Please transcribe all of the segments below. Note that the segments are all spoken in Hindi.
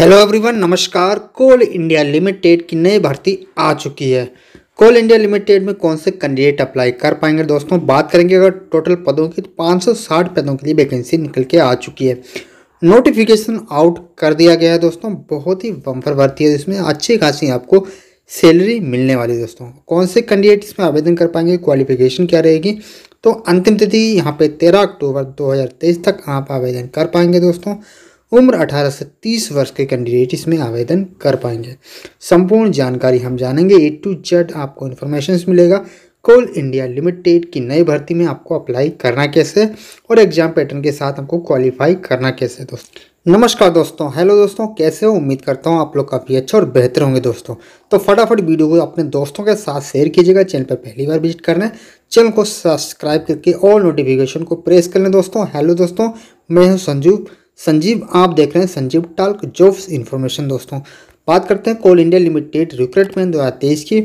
हेलो एवरीवन नमस्कार कोल इंडिया लिमिटेड की नई भर्ती आ चुकी है कोल इंडिया लिमिटेड में कौन से कैंडिडेट अप्लाई कर पाएंगे दोस्तों बात करेंगे अगर टोटल पदों की तो 560 पदों के लिए वैकेंसी निकल के आ चुकी है नोटिफिकेशन आउट कर दिया गया है दोस्तों बहुत ही बम्फर भर्ती है जिसमें अच्छी खासी आपको सैलरी मिलने वाली है दोस्तों कौन से कैंडिडेट इसमें आवेदन कर पाएंगे क्वालिफिकेशन क्या रहेगी तो अंतिम तिथि यहाँ पे तेरह अक्टूबर 2023 तक आप आवेदन कर पाएंगे दोस्तों उम्र 18 से 30 वर्ष के कैंडिडेट इसमें आवेदन कर पाएंगे संपूर्ण जानकारी हम जानेंगे ए टू जेड आपको इन्फॉर्मेशन मिलेगा कोल इंडिया लिमिटेड की नई भर्ती में आपको अप्लाई करना कैसे और एग्जाम पैटर्न के साथ आपको क्वालिफाई करना कैसे दोस्तों नमस्कार दोस्तों हेलो दोस्तों कैसे हो उम्मीद करता हूँ आप लोग काफ़ी अच्छे और बेहतर होंगे दोस्तों तो फटाफट वीडियो को अपने दोस्तों के साथ शेयर कीजिएगा चैनल पर पहली बार विजिट करना है चैनल को सब्सक्राइब करके ऑल नोटिफिकेशन को प्रेस कर लें दोस्तों हेलो दोस्तों मैं हूँ संजीव संजीव आप देख रहे हैं संजीव टाल्क जॉब्स इन्फॉर्मेशन दोस्तों बात करते हैं कोल इंडिया लिमिटेड रिक्रूटमेंट दो हज़ार तेईस की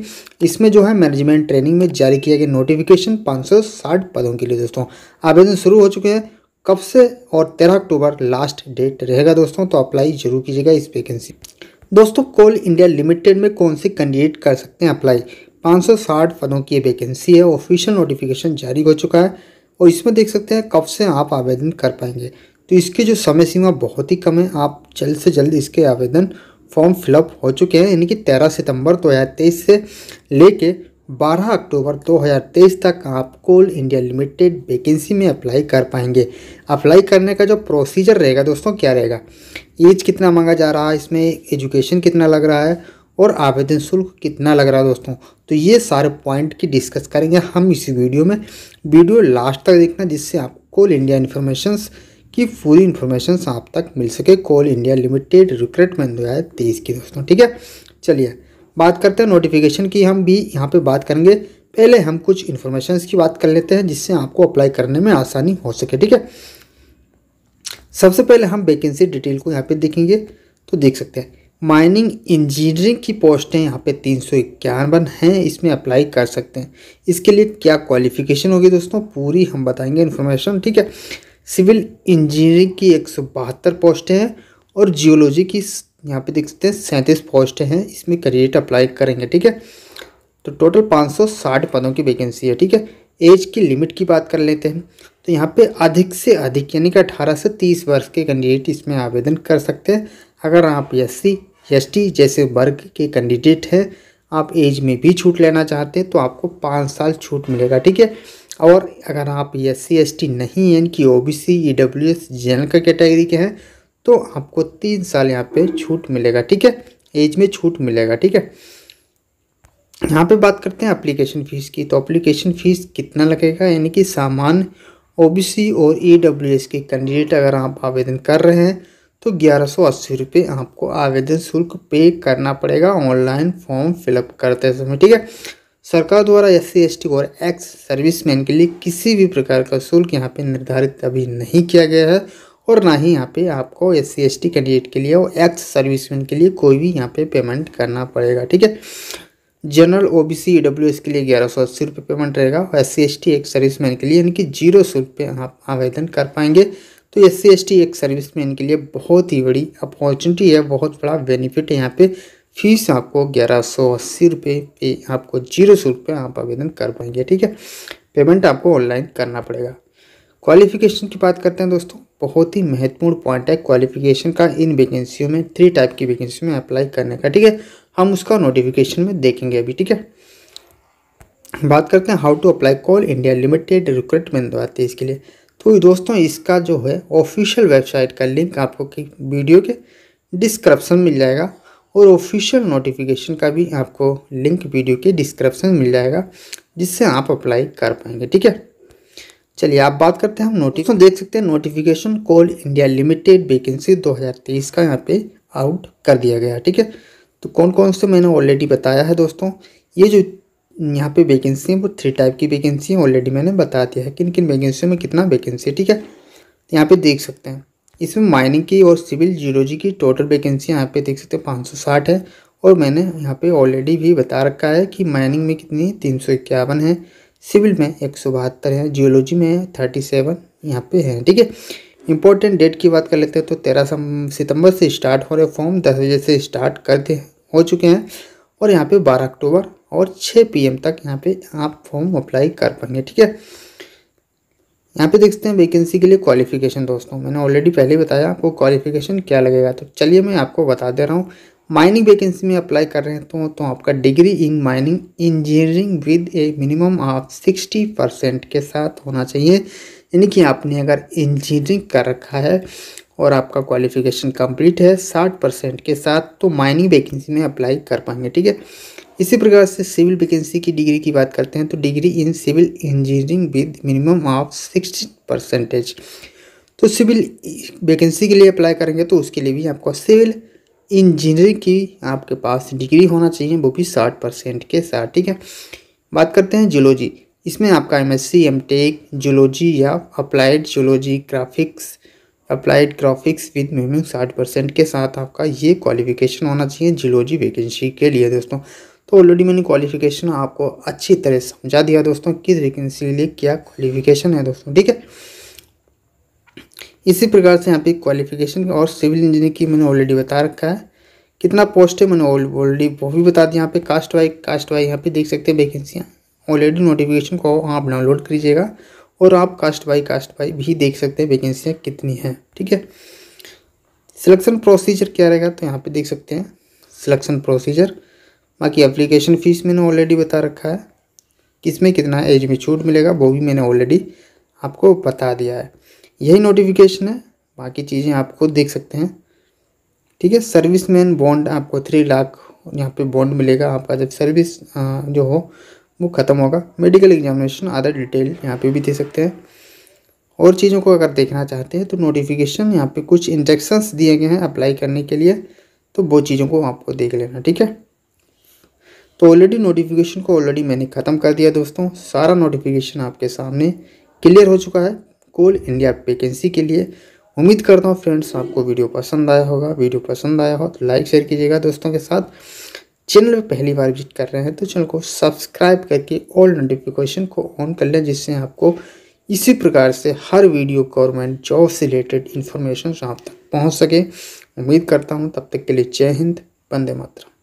इसमें जो है मैनेजमेंट ट्रेनिंग में जारी किया गया नोटिफिकेशन 560 पदों के लिए दोस्तों आवेदन शुरू हो चुके हैं कब से और तेरह अक्टूबर लास्ट डेट रहेगा दोस्तों तो अप्लाई जरूर कीजिएगा इस वैकेंसी दोस्तों कोल इंडिया लिमिटेड में कौन से कैंडिडेट कर सकते हैं अप्लाई पाँच पदों की वैकेंसी है ऑफिशियल नोटिफिकेशन जारी हो चुका है और इसमें देख सकते हैं कब से आप आवेदन कर पाएंगे तो इसकी जो समय सीमा बहुत ही कम है आप जल्द से जल्द इसके आवेदन फॉर्म फिलअप हो चुके हैं यानी कि तेरह सितंबर 2023 से लेके 12 अक्टूबर 2023 तक आप कोल इंडिया लिमिटेड वैकेंसी में अप्लाई कर पाएंगे अप्लाई करने का जो प्रोसीजर रहेगा दोस्तों क्या रहेगा एज कितना मांगा जा रहा है इसमें एजुकेशन कितना लग रहा है और आवेदन शुल्क कितना लग रहा है दोस्तों तो ये सारे पॉइंट की डिस्कस करेंगे हम इस वीडियो में वीडियो लास्ट तक देखना जिससे आप कोल इंडिया इन्फॉर्मेशंस कि पूरी इन्फॉर्मेशन आप तक मिल सके कोल इंडिया लिमिटेड रिक्रूटमेंट दो हज़ार तेईस की दोस्तों ठीक है चलिए बात करते हैं नोटिफिकेशन की हम भी यहाँ पे बात करेंगे पहले हम कुछ इन्फॉर्मेशन की बात कर लेते हैं जिससे आपको अप्लाई करने में आसानी हो सके ठीक है सबसे पहले हम वेकेंसी डिटेल को यहाँ पे देखेंगे तो देख सकते हैं माइनिंग इंजीनियरिंग की पोस्टें यहाँ पे तीन सौ इक्यावन हैं इसमें अप्लाई कर सकते हैं इसके लिए क्या क्वालिफिकेशन होगी दोस्तों पूरी हम बताएंगे इन्फॉर्मेशन ठीक है सिविल इंजीनियरिंग की एक सौ बहत्तर पोस्टें हैं और जियोलॉजी की यहाँ पे देख सकते हैं सैंतीस पोस्टें हैं इसमें कैंडिडेट अप्लाई करेंगे ठीक है तो टोटल पाँच सौ साठ पदों की वैकेंसी है ठीक है एज की लिमिट की बात कर लेते हैं तो यहाँ पे अधिक से अधिक यानी कि अठारह से तीस वर्ष के कैंडिडेट इसमें आवेदन कर सकते हैं अगर आप एस सी जैसे वर्ग के कैंडिडेट हैं आप एज में भी छूट लेना चाहते हैं तो आपको पाँच साल छूट मिलेगा ठीक है और अगर आप एस सी एस टी नहीं हैं कि O B C E W S general का कैटेगरी के हैं तो आपको तीन साल यहाँ पे छूट मिलेगा ठीक है एज में छूट मिलेगा ठीक है यहाँ पे बात करते हैं अप्लीकेशन फ़ीस की तो अप्लीकेशन फ़ीस कितना लगेगा यानी कि सामान्य ओबीसी और एस e के कैंडिडेट अगर आप आवेदन कर रहे हैं तो ग्यारह सौ अस्सी रुपये आपको आवेदन शुल्क पे करना पड़ेगा ऑनलाइन फॉर्म फिलअप करते समय ठीक है सरकार द्वारा एस सी एस टी और एक्स सर्विसमैन के लिए किसी भी प्रकार का शुल्क यहाँ पे निर्धारित अभी नहीं किया गया है और ना ही यहाँ पे आपको S C S T candidate के लिए और एक्स सर्विसमैन के लिए कोई भी यहाँ पे पेमेंट करना पड़ेगा ठीक है general O B C W S के लिए ग्यारह सौ अस्सी रुपये पेमेंट रहेगा और एस सी एस टी एक के लिए यानी कि जीरो सौ रुपये आप आवेदन कर पाएंगे तो S C S T ex serviceman के लिए बहुत ही बड़ी अपॉर्चुनिटी है बहुत बड़ा बेनिफिट है यहाँ पे फीस आपको ग्यारह सौ अस्सी रुपये पे आपको जीरो सौ रुपये आप आवेदन कर पाएंगे ठीक है पेमेंट आपको ऑनलाइन करना पड़ेगा क्वालिफिकेशन की बात करते हैं दोस्तों बहुत ही महत्वपूर्ण पॉइंट है क्वालिफिकेशन का इन वैकेंसियों में थ्री टाइप की वैकेंसी में अप्लाई करने का ठीक है हम उसका नोटिफिकेशन में देखेंगे अभी ठीक है बात करते हैं how to apply Coal India Limited recruitment दो तेईस के लिए तो दोस्तों इसका जो है ऑफिशियल वेबसाइट का लिंक आपको की वीडियो के डिस्क्रिप्शन मिल जाएगा और ऑफिशियल नोटिफिकेशन का भी आपको लिंक वीडियो के डिस्क्रिप्शन मिल जाएगा जिससे आप अप्लाई कर पाएंगे ठीक है चलिए आप बात करते हैं हम नोटिस देख सकते हैं notification Coal India Limited vacancy 2023 का यहाँ पे आउट कर दिया गया ठीक है तो कौन कौन से मैंने ऑलरेडी बताया है दोस्तों ये जो यहाँ पे वैकेंसी है वो थ्री टाइप की वैकेंसी है ऑलरेडी मैंने बता दिया है किन किन वैकेंसी में कितना वैकेंसी है ठीक है यहाँ पे देख सकते हैं इसमें माइनिंग की और सिविल जियोलॉजी की टोटल वैकेंसी यहाँ पे देख सकते हैं पाँच सौ साठ है और मैंने यहाँ पे ऑलरेडी भी बता रखा है कि माइनिंग में कितनी तीन सौ इक्यावन है सिविल में एक सौ बहत्तर है जियोलॉजी में थर्टी सेवन यहाँ पे है ठीक है इंपॉर्टेंट डेट की बात कर लेते हैं तो तेरह सितंबर से स्टार्ट हो रहे फॉर्म दस बजे से स्टार्ट कर दे हो चुके हैं और यहाँ पर बारह अक्टूबर और छः पी तक यहाँ पर आप फॉर्म अप्लाई कर पाएंगे ठीक है यहाँ पे देखते हैं वैकेंसी के लिए क्वालिफिकेशन दोस्तों मैंने ऑलरेडी पहले बताया आपको क्वालिफिकेशन क्या लगेगा तो चलिए मैं आपको बता दे रहा हूँ माइनिंग वैकेंसी में अप्लाई कर रहे हैं तो, तो आपका degree in mining engineering with a minimum of sixty percent के साथ होना चाहिए यानी कि आपने अगर इंजीनियरिंग कर रखा है और आपका क्वालिफिकेशन कंप्लीट है साठ परसेंट के साथ तो माइनिंग वैकेंसी में अप्लाई कर पाएंगे ठीक है इसी प्रकार से सिविल वैकेंसी की डिग्री की बात करते हैं तो degree in civil engineering with minimum of sixty percentage तो सिविल वैकेंसी के लिए अप्लाई करेंगे तो उसके लिए भी आपको सिविल इंजीनियरिंग की आपके पास डिग्री होना चाहिए वो भी साठ परसेंट के साथ ठीक है बात करते हैं जियोलॉजी इसमें आपका M S C M tech zoology या applied zoology graphics applied graphics with minimum साठ परसेंट के साथ आपका ये क्वालिफिकेशन होना चाहिए जियोलॉजी वैकेंसी के लिए दोस्तों तो ऑलरेडी मैंने क्वालिफिकेशन आपको अच्छी तरह समझा दिया दोस्तों किस वैकेंसी के लिए क्या क्वालिफिकेशन है दोस्तों ठीक है इसी प्रकार से यहाँ पे क्वालिफिकेशन और सिविल इंजीनियर की मैंने ऑलरेडी बता रखा है कितना पोस्ट है मैंने ऑलरेडी वो भी बता दिया यहाँ पे कास्ट वाइज कास्ट वाइज यहाँ पे देख सकते हैं वैकेंसियाँ ऑलरेडी नोटिफिकेशन को आप डाउनलोड कीजिएगा और आप कास्ट बाई कास्ट बाई भी देख सकते हैं वैकेंसियाँ कितनी हैं ठीक है सिलेक्शन प्रोसीजर क्या रहेगा तो यहाँ पे देख सकते हैं सिलेक्शन प्रोसीजर बाकी एप्लीकेशन फ़ीस मैंने ऑलरेडी बता रखा है किसमें कितना एज में छूट मिलेगा वो भी मैंने ऑलरेडी आपको बता दिया है यही नोटिफिकेशन है बाकी चीज़ें आप खुद देख सकते हैं ठीक है सर्विस मैन बॉन्ड आपको थ्री लाख यहाँ पे बॉन्ड मिलेगा आपका जब सर्विस जो हो वो ख़त्म होगा मेडिकल एग्जामिनेशन आधा डिटेल यहाँ पे भी दे सकते हैं और चीज़ों को अगर देखना चाहते हैं तो नोटिफिकेशन यहाँ पे कुछ इंजेक्शंस दिए गए हैं अप्लाई करने के लिए तो वो चीज़ों को आपको देख लेना ठीक है तो ऑलरेडी नोटिफिकेशन को ऑलरेडी मैंने ख़त्म कर दिया दोस्तों सारा नोटिफिकेशन आपके सामने क्लियर हो चुका है कोल इंडिया वैकेंसी के लिए उम्मीद करता हूँ फ्रेंड्स आपको वीडियो पसंद आया होगा वीडियो पसंद आया हो तो लाइक शेयर कीजिएगा दोस्तों के साथ चैनल पर पहली बार विजिट कर रहे हैं तो चैनल को सब्सक्राइब करके ऑल नोटिफिकेशन को ऑन कर लें जिससे आपको इसी प्रकार से हर वीडियो गवर्नमेंट जॉब से रिलेटेड इन्फॉर्मेशन आप तक पहुँच सके उम्मीद करता हूँ तब तक के लिए जय हिंद वंदे मातरम